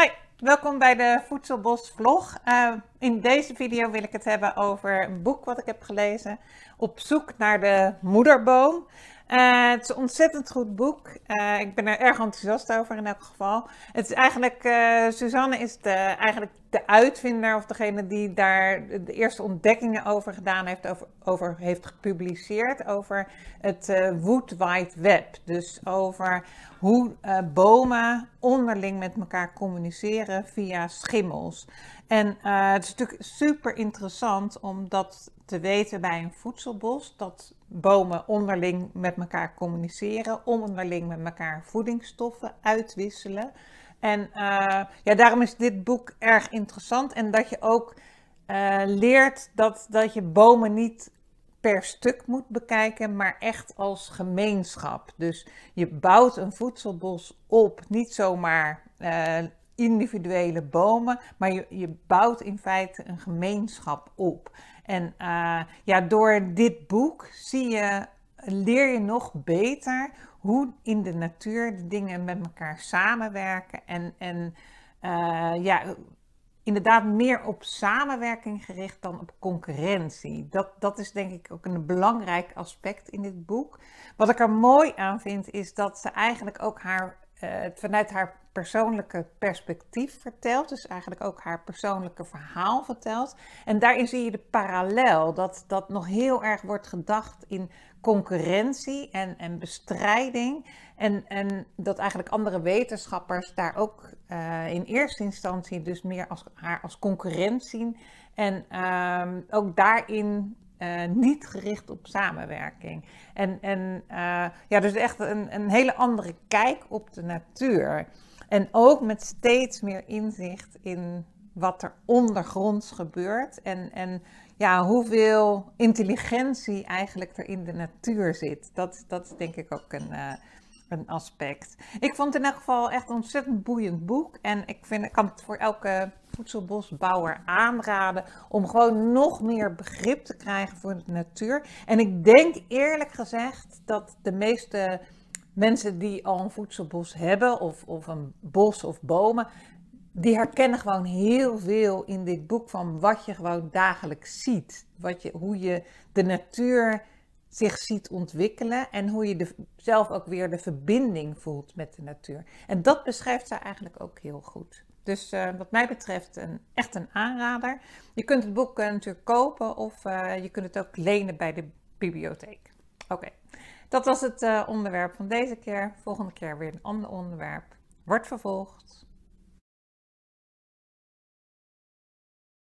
Hi, welkom bij de Voedselbos vlog. Eh, in deze video wil ik het hebben over een boek wat ik heb gelezen. Op zoek naar de moederboom. Eh, het is een ontzettend goed boek. Eh, ik ben er erg enthousiast over in elk geval. Het is eigenlijk, Suzanne is de, eigenlijk de uitvinder of degene die daar de eerste ontdekkingen over gedaan heeft, over, over heeft gepubliceerd, over het eh, Wood Wide Web. Dus over hoe eh, bomen onderling met elkaar communiceren via schimmels. En uh, het is natuurlijk super interessant om dat te weten bij een voedselbos, dat bomen onderling met elkaar communiceren, onderling met elkaar voedingsstoffen uitwisselen. En eh, ja, daarom is dit boek erg interessant. En dat je ook eh, leert dat, dat je bomen niet per stuk moet bekijken, maar echt als gemeenschap. Dus je bouwt een voedselbos op, niet zomaar eh, individuele bomen, maar je, je bouwt in feite een gemeenschap op. En ja, door dit boek zie je leer je nog beter hoe in de natuur de dingen met elkaar samenwerken. En, en eh, ja, inderdaad meer op samenwerking gericht dan op concurrentie. Dat, dat is denk ik ook een belangrijk aspect in dit boek. Wat ik er mooi aan vind is dat ze eigenlijk ook haar het eh, vanuit haar persoonlijke perspectief vertelt. Dus eigenlijk ook haar persoonlijke verhaal vertelt. En daarin zie je de parallel. Dat, dat nog heel erg wordt gedacht in concurrentie en, en bestrijding. En, en dat eigenlijk andere wetenschappers daar ook eh, in eerste instantie dus meer als, haar als concurrent zien. En ehm, ook daarin eh, niet gericht op samenwerking. En, en eh, ja, dus echt een, een hele andere kijk op de natuur. En ook met steeds meer inzicht in wat er ondergronds gebeurt. En, en ja, hoeveel intelligentie eigenlijk er in de natuur zit. Dat, dat is denk ik ook een, eh, een aspect. Ik vond het in elk geval echt een ontzettend boeiend boek. En ik, vind, ik kan het voor elke voedselbosbouwer aanraden om gewoon nog meer begrip te krijgen voor de natuur. En ik denk eerlijk gezegd dat de meeste mensen die al een voedselbos hebben of, of een bos of bomen, die herkennen gewoon heel veel in dit boek van wat je gewoon dagelijks ziet. Wat je, hoe je de natuur zich ziet ontwikkelen en hoe je zelf ook weer de verbinding voelt met de natuur. En dat beschrijft zij eigenlijk ook heel goed. Dus eh, wat mij betreft een, echt een aanrader. Je kunt het boek eh, natuurlijk kopen of eh, je kunt het ook lenen bij de bibliotheek. Oké, dat was het onderwerp van deze keer. Volgende keer weer een ander onderwerp. Wordt vervolgd.